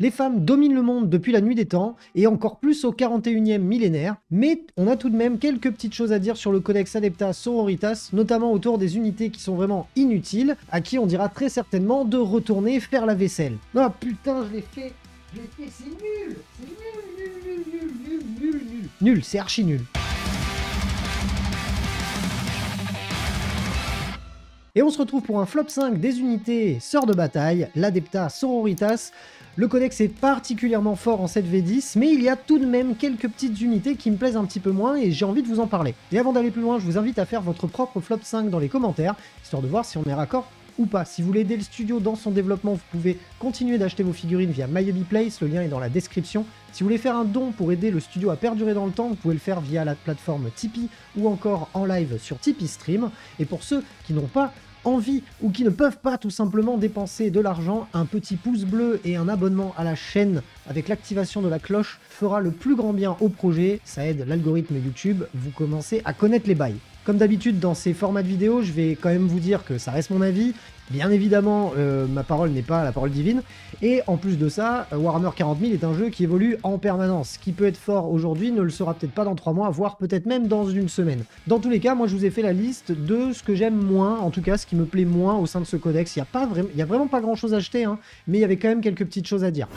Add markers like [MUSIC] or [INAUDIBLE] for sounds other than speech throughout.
Les femmes dominent le monde depuis la nuit des temps, et encore plus au 41e millénaire, mais on a tout de même quelques petites choses à dire sur le codex Adepta Sororitas, notamment autour des unités qui sont vraiment inutiles, à qui on dira très certainement de retourner faire la vaisselle. Ah putain, je l'ai fait Je l'ai fait, c'est nul C'est nul, nul, nul, nul, nul, nul Nul, c'est archi nul Et on se retrouve pour un flop 5 des unités Sœurs de Bataille, l'Adepta Sororitas. Le codex est particulièrement fort en 7v10, mais il y a tout de même quelques petites unités qui me plaisent un petit peu moins et j'ai envie de vous en parler. Et avant d'aller plus loin, je vous invite à faire votre propre flop 5 dans les commentaires, histoire de voir si on est raccord ou pas. Si vous voulez aider le studio dans son développement, vous pouvez continuer d'acheter vos figurines via Place. le lien est dans la description. Si vous voulez faire un don pour aider le studio à perdurer dans le temps, vous pouvez le faire via la plateforme Tipeee ou encore en live sur Tipeee Stream. Et pour ceux qui n'ont pas envie ou qui ne peuvent pas tout simplement dépenser de l'argent, un petit pouce bleu et un abonnement à la chaîne avec l'activation de la cloche fera le plus grand bien au projet, ça aide l'algorithme YouTube, vous commencez à connaître les bails. Comme d'habitude dans ces formats de vidéos, je vais quand même vous dire que ça reste mon avis, Bien évidemment, euh, ma parole n'est pas la parole divine. Et en plus de ça, Warhammer 40 est un jeu qui évolue en permanence. Ce qui peut être fort aujourd'hui ne le sera peut-être pas dans 3 mois, voire peut-être même dans une semaine. Dans tous les cas, moi je vous ai fait la liste de ce que j'aime moins, en tout cas ce qui me plaît moins au sein de ce codex. Il n'y a, a vraiment pas grand-chose à acheter, hein, mais il y avait quand même quelques petites choses à dire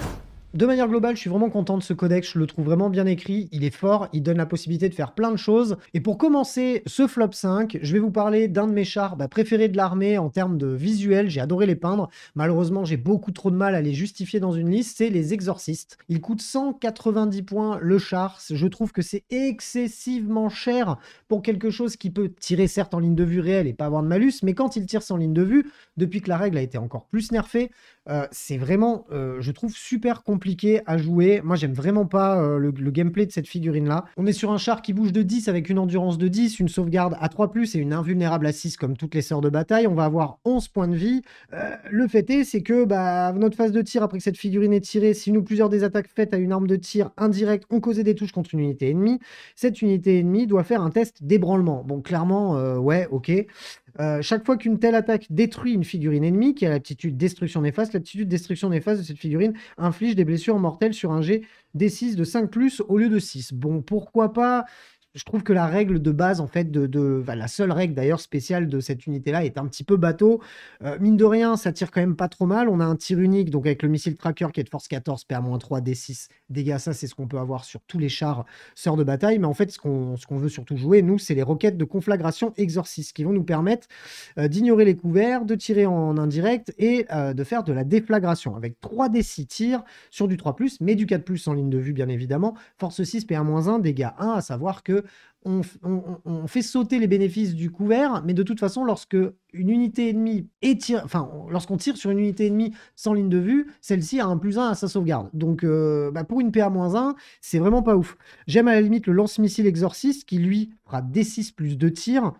de manière globale, je suis vraiment content de ce codex, je le trouve vraiment bien écrit, il est fort, il donne la possibilité de faire plein de choses. Et pour commencer ce flop 5, je vais vous parler d'un de mes chars bah, préférés de l'armée en termes de visuel, j'ai adoré les peindre, malheureusement j'ai beaucoup trop de mal à les justifier dans une liste, c'est les exorcistes. Il coûte 190 points le char, je trouve que c'est excessivement cher pour quelque chose qui peut tirer certes en ligne de vue réelle et pas avoir de malus, mais quand il tire sans ligne de vue, depuis que la règle a été encore plus nerfée, euh, c'est vraiment, euh, je trouve, super compliqué compliqué à jouer. Moi, j'aime vraiment pas euh, le, gameplay de cette figurine-là. On est sur un char qui bouge de 10 avec une endurance de 10, une sauvegarde à 3 et une invulnérable à 6 comme toutes les sœurs de bataille. On va avoir 11 points de vie. Euh, le fait est, c'est que bah, notre phase de tir, après que cette figurine est tirée, si nous plusieurs des attaques faites à une arme de tir indirecte ont causé des touches contre une unité ennemie, cette unité ennemie doit faire un test d'ébranlement. Bon, clairement, euh, ouais, ok. Euh, chaque fois qu'une telle attaque détruit une figurine ennemie qui a l'aptitude destruction néfaste, l'aptitude destruction néfaste de cette figurine inflige des blessures mortelles sur un jet D6 de 5 plus au lieu de 6. Bon, pourquoi pas je trouve que la règle de base, en fait, de, la seule règle d'ailleurs spéciale de cette unité-là est un petit peu bateau. Euh, mine de rien, ça tire quand même pas trop mal. On a un tir unique, donc avec le missile tracker qui est de force 14, PA-3, D6, dégâts. Ça, c'est ce qu'on peut avoir sur tous les chars sœurs de bataille. Mais en fait, ce qu'on veut surtout jouer, nous, c'est les roquettes de conflagration exorciste qui vont nous permettre euh, d'ignorer les couverts, de tirer en indirect et euh, de faire de la déflagration avec 3D6 tirs sur du 3+, mais du 4+, en ligne de vue, bien évidemment. Force 6, PA-1, dégâts 1, à savoir que on, fait sauter les bénéfices du couvert, mais de toute façon, lorsque une unité ennemie étire, enfin, lorsqu'on tire sur une unité ennemie sans ligne de vue, celle-ci a un plus 1 à sa sauvegarde. Donc, euh, bah, pour une PA-1, c'est vraiment pas ouf. J'aime à la limite le lance-missile exorciste qui, lui, fera D6 plus 2 tirs,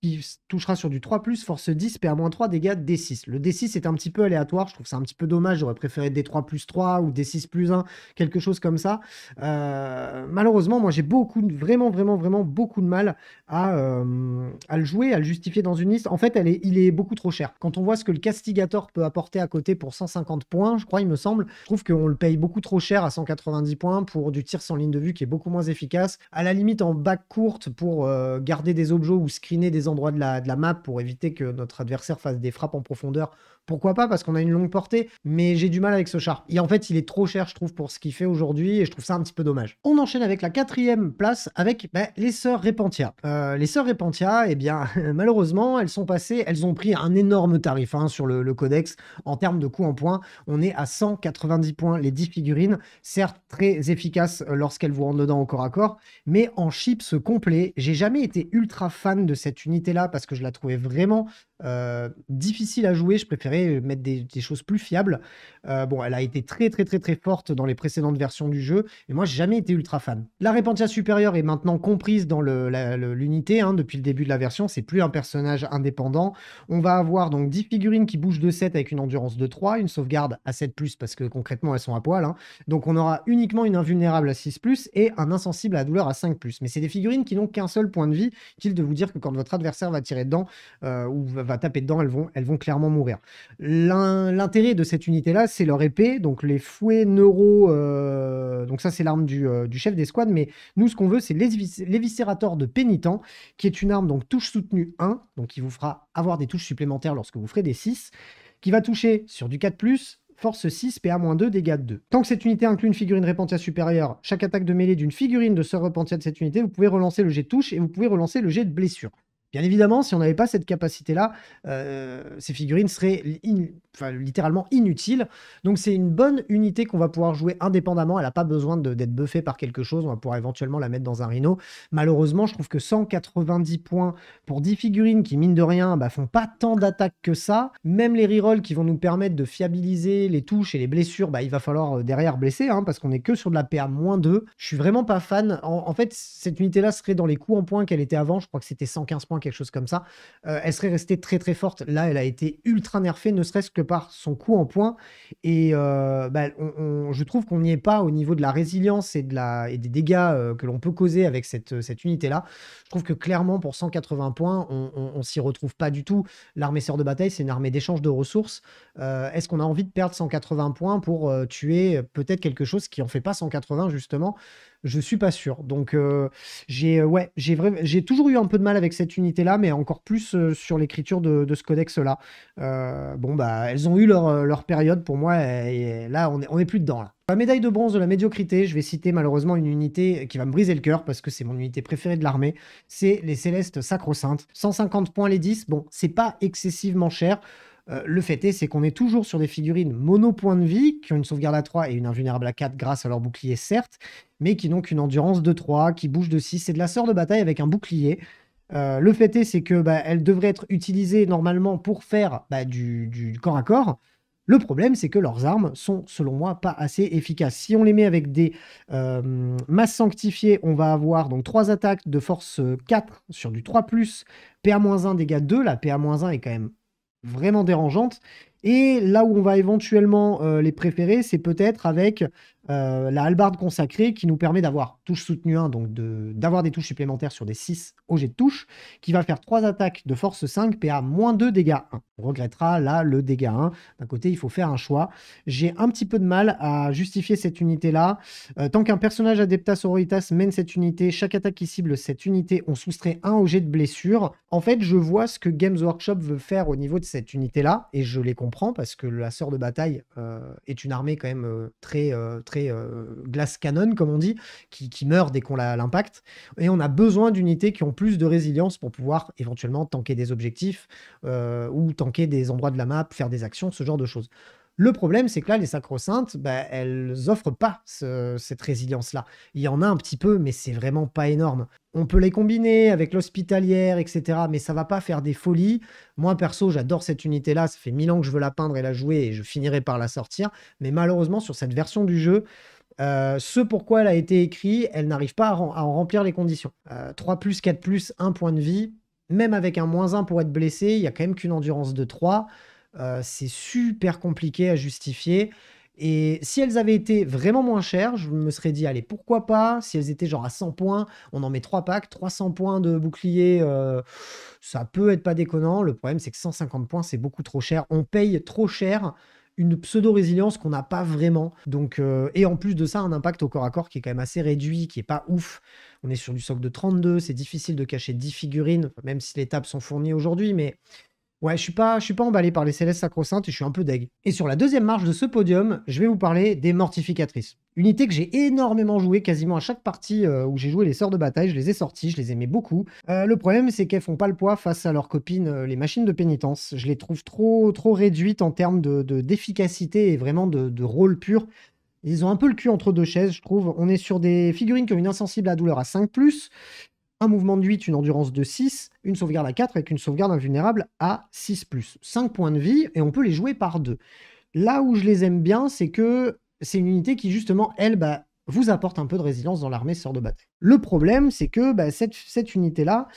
qui touchera sur du 3, force 10, PA 3, dégâts D6. Le D6 est un petit peu aléatoire, je trouve ça un petit peu dommage, j'aurais préféré D3 plus 3 ou D6 plus 1, quelque chose comme ça. Euh, malheureusement, moi j'ai beaucoup, vraiment, vraiment, vraiment beaucoup de mal à, euh, à, le jouer, à le justifier dans une liste. En fait, elle est, il est beaucoup trop cher. Quand on voit ce que le Castigator peut apporter à côté pour 150 points, je crois, il me semble, je trouve qu'on le paye beaucoup trop cher à 190 points pour du tir sans ligne de vue qui est beaucoup moins efficace. À la limite, en bac courte pour euh, garder des objets ou screener des endroits de la, de la map pour éviter que notre adversaire fasse des frappes en profondeur pourquoi pas parce qu'on a une longue portée, mais j'ai du mal avec ce char. Et en fait, il est trop cher, je trouve, pour ce qu'il fait aujourd'hui, et je trouve ça un petit peu dommage. On enchaîne avec la quatrième place avec ben, les sœurs Repentia. Euh, les sœurs Repentia, eh bien, [LAUGHS] malheureusement, elles sont passées, elles ont pris un énorme tarif hein, sur le, codex en termes de coûts en points. On est à 190 points les 10 figurines, certes très efficaces euh, lorsqu'elles vous rentrent dedans au corps à corps, mais en chips complet, j'ai jamais été ultra fan de cette unité-là parce que je la trouvais vraiment euh, difficile à jouer. Je préférais euh, mettre des, choses plus fiables. Euh, bon, elle a été très très très très forte dans les précédentes versions du jeu, et moi j'ai jamais été ultra fan. La Repentia supérieure est maintenant comprise dans l'unité hein, depuis le début de la version, c'est plus un personnage indépendant. On va avoir donc 10 figurines qui bougent de 7 avec une endurance de 3, une sauvegarde à 7 ⁇ parce que concrètement elles sont à poil. Hein. Donc on aura uniquement une invulnérable à 6 ⁇ et un insensible à douleur à 5 ⁇ Mais c'est des figurines qui n'ont qu'un seul point de vie, qu'il de vous dire que quand votre adversaire va tirer dedans euh, ou va, taper dedans, elles vont, elles vont clairement mourir. L'intérêt de cette unité-là, c'est leur épée, donc les fouets neuro. Euh, donc ça, c'est l'arme du, euh, chef chef squads, Mais nous, ce qu'on veut, c'est l'éviscérateur de pénitent, qui est une arme donc touche soutenue 1, donc qui vous fera avoir des touches supplémentaires lorsque vous ferez des 6, qui va toucher sur du 4 force 6, PA-2, dégâts 2. Tant que cette unité inclut une figurine Repentia supérieure, chaque attaque de mêlée d'une figurine de Sœur Repentia de cette unité, vous pouvez relancer le jet de touche et vous pouvez relancer le jet de blessure. Bien évidemment, si on n'avait pas cette capacité-là, euh, ces figurines seraient littéralement inutiles. Donc c'est une bonne unité qu'on va pouvoir jouer indépendamment. Elle n'a pas besoin d'être buffée par quelque chose. On va pouvoir éventuellement la mettre dans un rhino. Malheureusement, je trouve que 190 points pour 10 figurines qui, mine de rien, bah, font pas tant d'attaques que ça. Même les rerolls qui vont nous permettre de fiabiliser les touches et les blessures, bah, il va falloir euh, derrière blesser hein, parce qu'on est que sur de la PA 2. Je suis vraiment pas fan. En, en fait, cette unité-là serait dans les coups en points qu'elle était avant. Je crois que c'était 115 points quelque chose comme ça, euh, elle serait restée très très forte. Là, elle a été ultra nerfée, ne serait-ce que par son coup en points. Et euh, bah, je trouve qu'on n'y est pas au niveau de la résilience et, de la, et des dégâts euh, que l'on peut causer avec cette, cette unité-là. Je trouve que clairement, pour 180 points, on, ne s'y retrouve pas du tout. L'armée sœur de bataille, c'est une armée d'échange de ressources. Est-ce qu'on a envie de perdre 180 points pour tuer peut-être quelque chose qui en fait pas 180 justement Je suis pas sûr. Donc j'ai ouais, j'ai toujours eu un peu de mal avec cette unité là mais encore plus euh, sur l'écriture de, ce codex-là. Euh, bon, bah, elles ont eu leur, euh, leur période pour moi, et, là, on est, on est plus dedans. La médaille de bronze de la médiocrité, je vais citer malheureusement une unité qui va me briser le cœur parce que c'est mon unité préférée de l'armée, c'est les Célestes Sacro-Saintes. 150 points les 10, bon, c'est pas excessivement cher. le fait est, c'est qu'on est toujours sur des figurines mono points de vie, qui ont une sauvegarde à 3 et une invulnérable à 4 grâce à leur bouclier, certes, mais qui n'ont qu'une endurance de 3, qui bouge de 6. C'est de la sœur de bataille avec un bouclier. Euh, le fait est, c'est que bah, être utilisées normalement pour faire bah, du, corps à corps. Le problème, c'est que leurs armes sont, selon moi, pas assez efficaces. Si on les met avec des euh, masses sanctifiées, on va avoir donc 3 attaques de force 4 euh, sur du 3, PA-1 dégâts 2. La PA-1 est quand même vraiment dérangeante. Et là où on va éventuellement les préférer, c'est peut-être avec euh, la hallebarde consacrée qui nous permet d'avoir touche soutenue 1, donc d'avoir des touches supplémentaires sur des 6 objets de touche, qui va faire 3 attaques de force 5, PA moins 2 dégâts 1. On regrettera là le dégât 1. D'un côté, il faut faire un choix. J'ai un petit peu de mal à justifier cette unité-là. Euh, tant qu'un personnage Adeptas Sororitas mène cette unité, chaque attaque qui cible cette unité, on soustrait 1 objet de blessure. En fait, je vois ce que Games Workshop veut faire au niveau de cette unité-là, et je les comprends parce que la sœur de bataille euh, est une armée quand même très, très euh, glace canon, comme on dit, qui, qui meurt dès qu'on l'impact Et on a besoin d'unités qui ont plus de résilience pour pouvoir éventuellement tanker des objectifs euh, ou tanker des endroits de la map, faire des actions, ce genre de choses. Le problème, c'est que là, les sacro-saintes, bah, elles offrent pas cette résilience-là. Il y en a un petit peu, mais c'est vraiment pas énorme. On peut les combiner avec l'hospitalière, etc. Mais ça va pas faire des folies. Moi, perso, j'adore cette unité-là. Ça fait mille ans que je veux la peindre et la jouer, et je finirai par la sortir. Mais malheureusement, sur cette version du jeu, ce euh, ce pourquoi elle a été écrite, elle n'arrive pas à, en remplir les conditions. 3 euh, plus, 4 plus, 1 point de vie. Même avec un moins 1 pour être blessé, il y a quand même qu'une endurance de 3. Euh, c'est super compliqué à justifier. Et si elles avaient été vraiment moins chères, je me serais dit, allez, pourquoi pas Si elles étaient genre à 100 points, on en met 3 packs, 300 points de bouclier, euh, ça peut être pas déconnant. Le problème, c'est que 150 points, c'est beaucoup trop cher. On paye trop cher une pseudo-résilience qu'on n'a pas vraiment. Donc, euh, et en plus de ça, un impact au corps à corps qui est quand même assez réduit, qui est pas ouf. On est sur du socle de 32, c'est difficile de cacher 10 figurines, même si les tables sont fournies aujourd'hui, mais Ouais, je suis pas, je suis pas emballé par les Célestes sacro-saintes et je suis un peu deg. Et sur la deuxième marche de ce podium, je vais vous parler des Mortificatrices. Unité que j'ai énormément joué quasiment à chaque partie euh, où j'ai joué les sorts de Bataille, je les ai sortis, je les aimais beaucoup. Euh, le problème, c'est qu'elles font pas le poids face à leurs copines, euh, les machines de pénitence. Je les trouve trop, trop réduites en termes d'efficacité de, et vraiment de, de rôle pur. Ils ont un peu le cul entre deux chaises, je trouve. On est sur des figurines qui ont une insensible à douleur à 5+, un mouvement de 8, une endurance de 6, une sauvegarde à 4 avec une sauvegarde invulnérable à 6 ⁇ 5 points de vie et on peut les jouer par deux. Là où je les aime bien, c'est que c'est une unité qui justement, elle, bah, vous apporte un peu de résilience dans l'armée sort de bataille. Le problème, c'est que bah, cette, unité-là,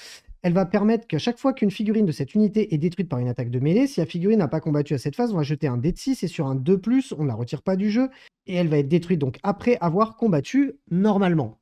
elle va permettre qu'à chaque fois qu'une figurine de cette unité est détruite par une attaque de mêlée, si la figurine n'a pas combattu à cette phase, on va jeter un dé de 6 et sur un 2+, on ne la retire pas du jeu et elle va être détruite donc après avoir combattu normalement.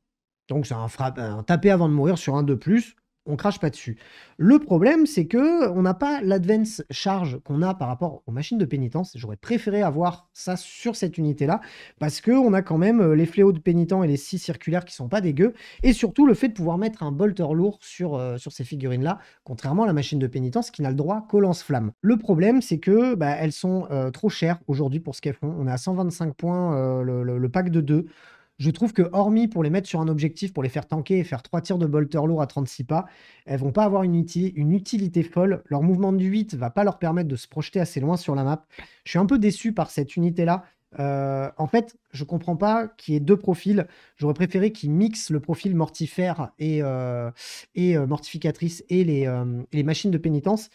Donc c'est un, frappe, euh, un taper avant de mourir sur un de plus, on crache pas dessus. Le problème, c'est que on n'a pas l'advance charge qu'on a par rapport aux machines de pénitence. J'aurais préféré avoir ça sur cette unité-là, parce qu'on a quand même euh, les fléaux de pénitent et les six circulaires qui sont pas dégueux, et surtout le fait de pouvoir mettre un bolter lourd sur, euh, sur ces figurines-là, contrairement à la machine de pénitence qui n'a le droit qu'au lance-flamme. Le problème, c'est que bah, elles sont trop chères aujourd'hui pour ce qu'elles font. On est à 125 points le, le pack de 2 je trouve que hormis pour les mettre sur un objectif, pour les faire tanker et faire trois tirs de bolter lourd à 36 pas, elles vont pas avoir une, utilité folle. Leur mouvement de 8 va pas leur permettre de se projeter assez loin sur la map. Je suis un peu déçu par cette unité-là. Euh, en fait, je comprends pas qu'il y ait deux profils. J'aurais préféré qu'ils mixent le profil mortifère et, euh, euh, mortificatrice et les, machines de pénitence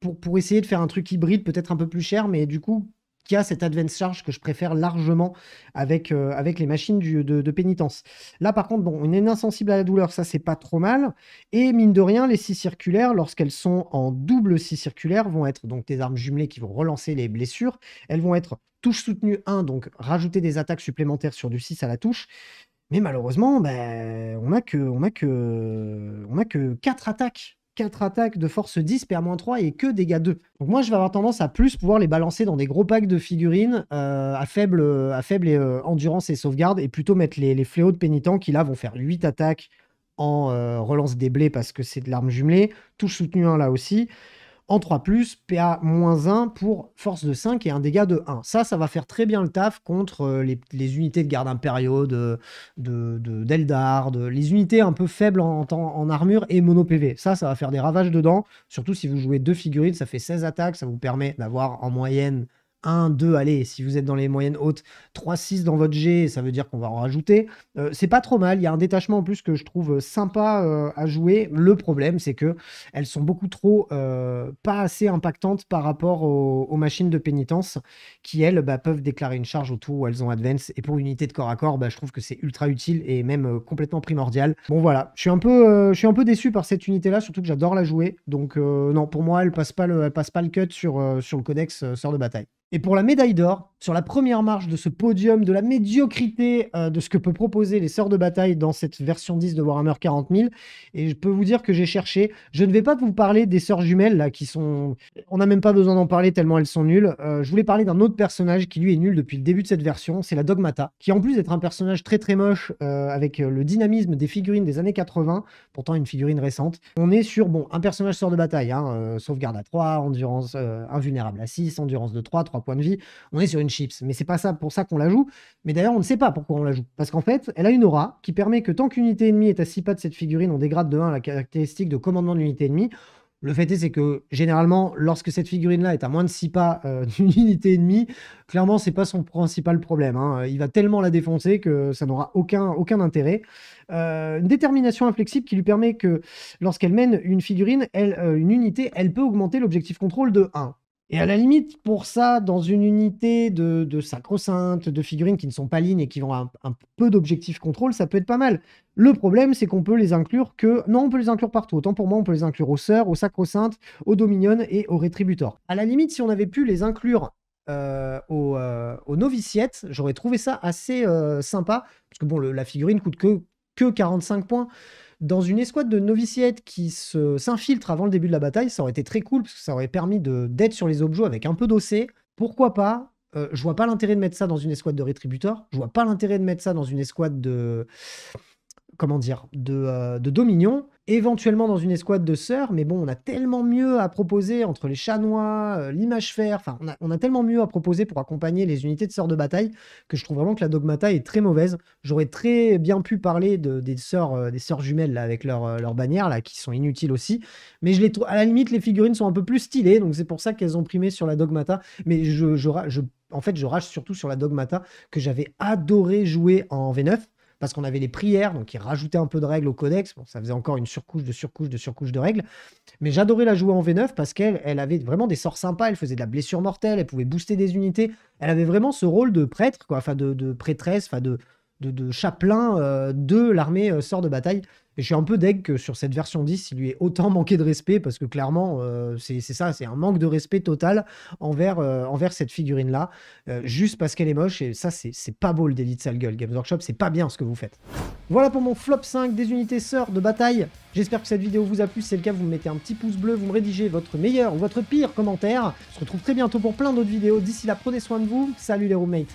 pour, pour essayer de faire un truc hybride, peut-être un peu plus cher, mais du coup qui a cette advance charge que je préfère largement avec, euh, avec les machines de, pénitence. Là, par contre, bon, on est insensible à la douleur, ça c'est pas trop mal. Et mine de rien, les six circulaires, lorsqu'elles sont en double 6 circulaire, vont être donc des armes jumelées qui vont relancer les blessures. Elles vont être touche soutenue 1, donc rajouter des attaques supplémentaires sur du 6 à la touche. Mais malheureusement, ben, on n'a que, on que, on que 4 attaques 4 attaques de force 10, moins 3 et que dégâts 2. Donc moi, je vais avoir tendance à plus pouvoir les balancer dans des gros packs de figurines euh, à faible, à faible euh, endurance et sauvegarde et plutôt mettre les, fléaux de pénitents qui là vont faire 8 attaques en euh, relance des blés parce que c'est de l'arme jumelée, touche soutenue 1 là aussi en 3 ⁇ PA-1 pour force de 5 et un dégât de 1. Ça, ça va faire très bien le taf contre euh, les, unités de garde impériaux, de d'Eldar, les unités un peu faibles en, en, armure et mono PV. Ça, ça va faire des ravages dedans, surtout si vous jouez deux figurines, ça fait 16 attaques, ça vous permet d'avoir en moyenne 1, 2, allez, si vous êtes dans les moyennes hautes, 3, 6 dans votre G, ça veut dire qu'on va en rajouter. Euh, c'est pas trop mal, il y a un détachement en plus que je trouve euh, sympa euh, à jouer. Le problème, c'est que elles sont beaucoup trop pas assez impactantes par rapport aux, machines de pénitence qui, elles, bah, peuvent déclarer une charge autour où elles ont advance. Et pour une unité de corps à corps, bah, je trouve que c'est ultra utile et même complètement primordial. Bon voilà, je suis un peu, je suis un peu déçu par cette unité-là, surtout que j'adore la jouer. Donc non, pour moi, elle passe pas le, passe pas le cut sur, sur le codex sort de bataille. Et pour la médaille d'or, sur la première marche de ce podium, de la médiocrité euh, de ce que peut proposer les sœurs de bataille dans cette version 10 de Warhammer 40 000, et je peux vous dire que j'ai cherché. Je ne vais pas vous parler des sœurs jumelles, là, qui sont... On n'a même pas besoin d'en parler tellement elles sont nulles. Euh, je voulais parler d'un autre personnage qui, lui, est nul depuis le début de cette version, c'est la Dogmata, qui, en plus d'être un personnage très très moche, euh, avec le dynamisme des figurines des années 80, pourtant une figurine récente, on est sur, bon, un personnage sœur de bataille, hein, sauvegarde à 3, endurance invulnérable à 6, endurance de 3, 3 point de vie, on est sur une chips. Mais c'est pas ça pour ça qu'on la joue. Mais d'ailleurs, on ne sait pas pourquoi on la joue. Parce qu'en fait, elle a une aura qui permet que tant qu'une unité ennemie est à 6 pas de cette figurine, on dégrade de 1 la caractéristique de commandement de l'unité ennemie. Le fait est, c'est que généralement, lorsque cette figurine-là est à moins de 6 pas euh, [LAUGHS] d'une unité ennemie, clairement, c'est pas son principal problème. Hein. Il va tellement la défoncer que ça n'aura aucun, aucun intérêt. Euh, une détermination inflexible qui lui permet que lorsqu'elle mène une figurine, elle, euh, une unité, elle peut augmenter l'objectif contrôle de 1. Et à la limite, pour ça, dans une unité de, sacro-sainte, de figurines qui ne sont pas lignes et qui vont un, peu d'objectif contrôle, ça peut être pas mal. Le problème, c'est qu'on peut les inclure que. Non, on peut les inclure partout. Autant pour moi, on peut les inclure aux sœurs, aux sacro-saintes, aux Dominions et aux rétributors. À la limite, si on avait pu les inclure euh, aux, euh, j'aurais trouvé ça assez euh, sympa. Parce que bon, la figurine coûte que, que 45 points dans une escouade de noviciettes qui s'infiltre avant le début de la bataille, ça aurait été très cool parce que ça aurait permis d'être sur les objets avec un peu d'ossé. Pourquoi pas euh, Je vois pas l'intérêt de mettre ça dans une escouade de rétributeurs. Je vois pas l'intérêt de mettre ça dans une escouade de. Comment dire De, euh, dominions. de éventuellement dans une escouade de sœurs, mais bon, on a tellement mieux à proposer entre les chanois, euh, l'image fer, enfin, on a, tellement mieux à proposer pour accompagner les unités de sœurs de bataille que je trouve vraiment que la dogmata est très mauvaise. J'aurais très bien pu parler des sœurs euh, des sœurs jumelles là, avec leur, bannières euh, leur bannière là, qui sont inutiles aussi, mais je les à la limite les figurines sont un peu plus stylées, donc c'est pour ça qu'elles ont primé sur la dogmata. Mais je, je, en fait, je rage surtout sur la dogmata que j'avais adoré jouer en V9 parce qu'on avait les prières, donc ils rajoutaient un peu de règles au codex. Bon, ça faisait encore une surcouche de surcouche de surcouche de règles. Mais j'adorais la jouer en V9 parce qu'elle avait vraiment des sorts sympas. Elle faisait de la blessure mortelle, elle pouvait booster des unités. Elle avait vraiment ce rôle de prêtre, quoi, enfin de, de prêtresse, enfin de, de, de euh, de l'armée euh, sort de bataille. Et je suis un peu deg que sur cette version 10, il lui ait autant manqué de respect, parce que clairement, euh, c'est ça, c'est un manque de respect total envers, envers cette figurine-là, juste parce qu'elle est moche, et ça, c'est pas beau le délit de sale gueule. Games Workshop, c'est pas bien ce que vous faites. Voilà pour mon flop 5 des unités sœurs de bataille. J'espère que cette vidéo vous a plu, si c'est le cas, vous me mettez un petit pouce bleu, vous me rédigez votre meilleur ou votre pire commentaire. On se retrouve très bientôt pour plein d'autres vidéos. D'ici là, prenez soin de vous. Salut les roommates